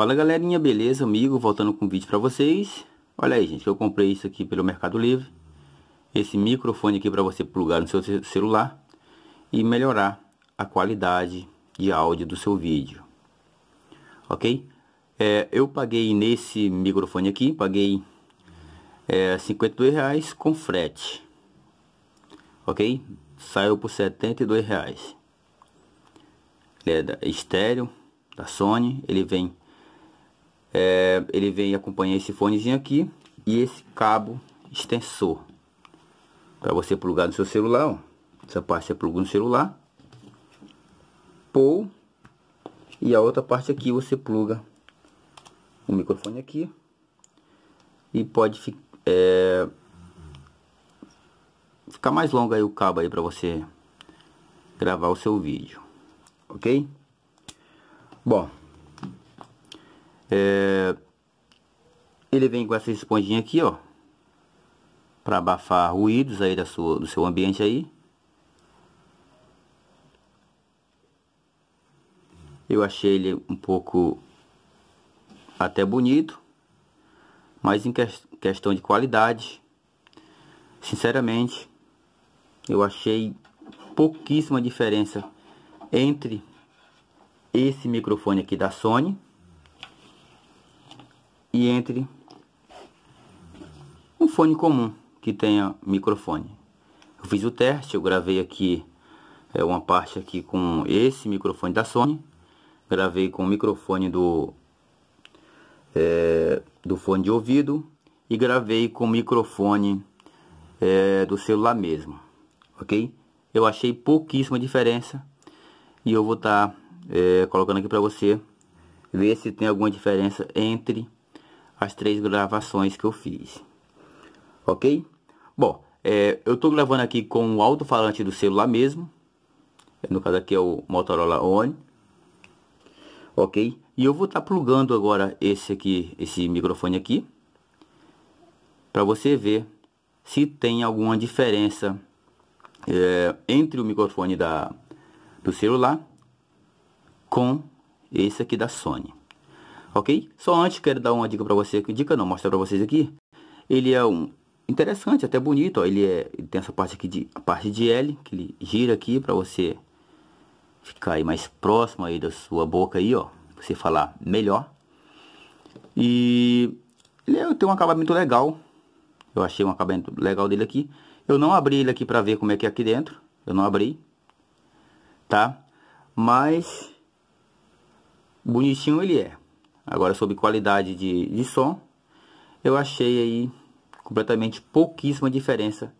Fala galerinha, beleza? Amigo, voltando com o vídeo para vocês. Olha aí, gente, eu comprei isso aqui pelo Mercado Livre. Esse microfone aqui para você plugar no seu celular e melhorar a qualidade de áudio do seu vídeo. Ok? É, eu paguei nesse microfone aqui, paguei é, 52 reais com frete. Ok? Saiu por 72 reais. É da estéreo da Sony, ele vem é, ele vem acompanhar esse fonezinho aqui e esse cabo extensor para você plugar no seu celular ó. essa parte você pluga no celular pou e a outra parte aqui você pluga o microfone aqui e pode é, ficar mais longo aí o cabo aí para você gravar o seu vídeo ok bom é, ele vem com essa esponjinha aqui, ó. Para abafar ruídos aí da sua, do seu ambiente aí. Eu achei ele um pouco até bonito, mas em que questão de qualidade, sinceramente, eu achei pouquíssima diferença entre esse microfone aqui da Sony e entre um fone comum que tenha microfone. Eu fiz o teste, eu gravei aqui é, uma parte aqui com esse microfone da Sony, gravei com o microfone do, é, do fone de ouvido e gravei com o microfone é, do celular mesmo, ok? Eu achei pouquíssima diferença e eu vou estar tá, é, colocando aqui para você ver se tem alguma diferença entre as três gravações que eu fiz. Ok? Bom, é, eu estou gravando aqui com o alto-falante do celular mesmo. No caso aqui é o Motorola One. Ok? E eu vou estar tá plugando agora esse aqui, esse microfone aqui. Para você ver se tem alguma diferença é, entre o microfone da, do celular com esse aqui da Sony ok? Só antes quero dar uma dica para você, dica não, mostrar para vocês aqui. Ele é um interessante, até bonito, ó. Ele, é, ele tem essa parte aqui de a parte de L que ele gira aqui para você ficar aí mais próximo aí da sua boca aí, ó, você falar melhor. E ele é, tem um acabamento legal. Eu achei um acabamento legal dele aqui. Eu não abri ele aqui para ver como é que é aqui dentro. Eu não abri, tá? Mas bonitinho ele é. Agora, sobre qualidade de, de som, eu achei aí completamente pouquíssima diferença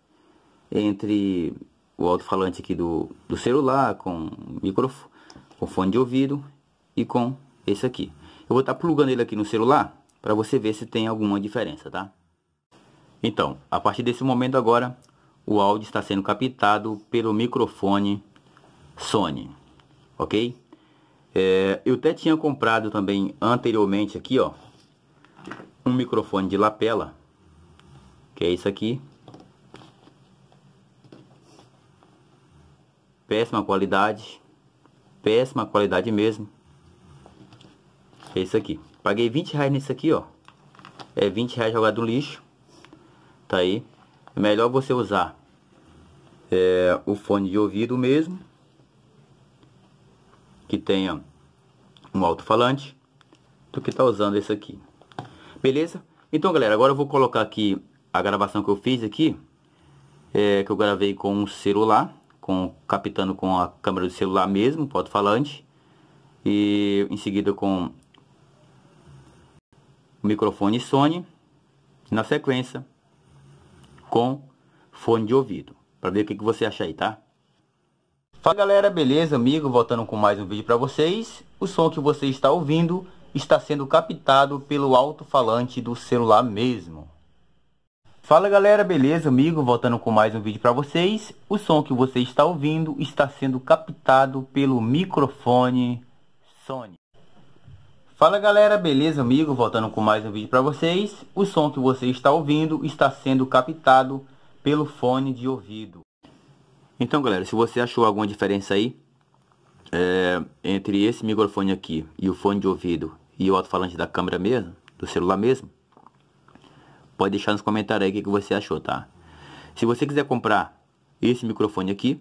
entre o alto-falante aqui do, do celular com microfone, com fone de ouvido e com esse aqui. Eu vou estar tá plugando ele aqui no celular para você ver se tem alguma diferença, tá? Então, a partir desse momento agora, o áudio está sendo captado pelo microfone Sony, ok? É, eu até tinha comprado também anteriormente aqui, ó, um microfone de lapela, que é isso aqui. Péssima qualidade, péssima qualidade mesmo. É isso aqui. Paguei 20 reais nesse aqui, ó. É 20 reais jogado no lixo. Tá aí. É melhor você usar é, o fone de ouvido mesmo. Que tenha um alto-falante do que tá usando esse aqui. Beleza? Então, galera, agora eu vou colocar aqui a gravação que eu fiz aqui, é, que eu gravei com um celular, com captando com a câmera do celular mesmo, com alto-falante, e em seguida com o microfone Sony, na sequência com fone de ouvido, para ver o que, que você acha aí, tá? Fala galera, beleza? Amigo, voltando com mais um vídeo para vocês. O som que você está ouvindo está sendo captado pelo alto-falante do celular mesmo. Fala galera, beleza? Amigo, voltando com mais um vídeo para vocês. O som que você está ouvindo está sendo captado pelo microfone Sony. Fala galera, beleza? Amigo, voltando com mais um vídeo para vocês. O som que você está ouvindo está sendo captado pelo fone de ouvido. Então, galera, se você achou alguma diferença aí, é, entre esse microfone aqui e o fone de ouvido e o alto-falante da câmera mesmo, do celular mesmo, pode deixar nos comentários aí o que, que você achou, tá? Se você quiser comprar esse microfone aqui,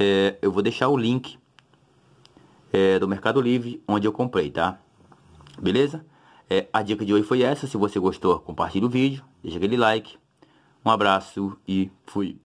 é, eu vou deixar o link é, do Mercado Livre onde eu comprei, tá? Beleza? É, a dica de hoje foi essa. Se você gostou, compartilhe o vídeo, deixa aquele like. Um abraço e fui!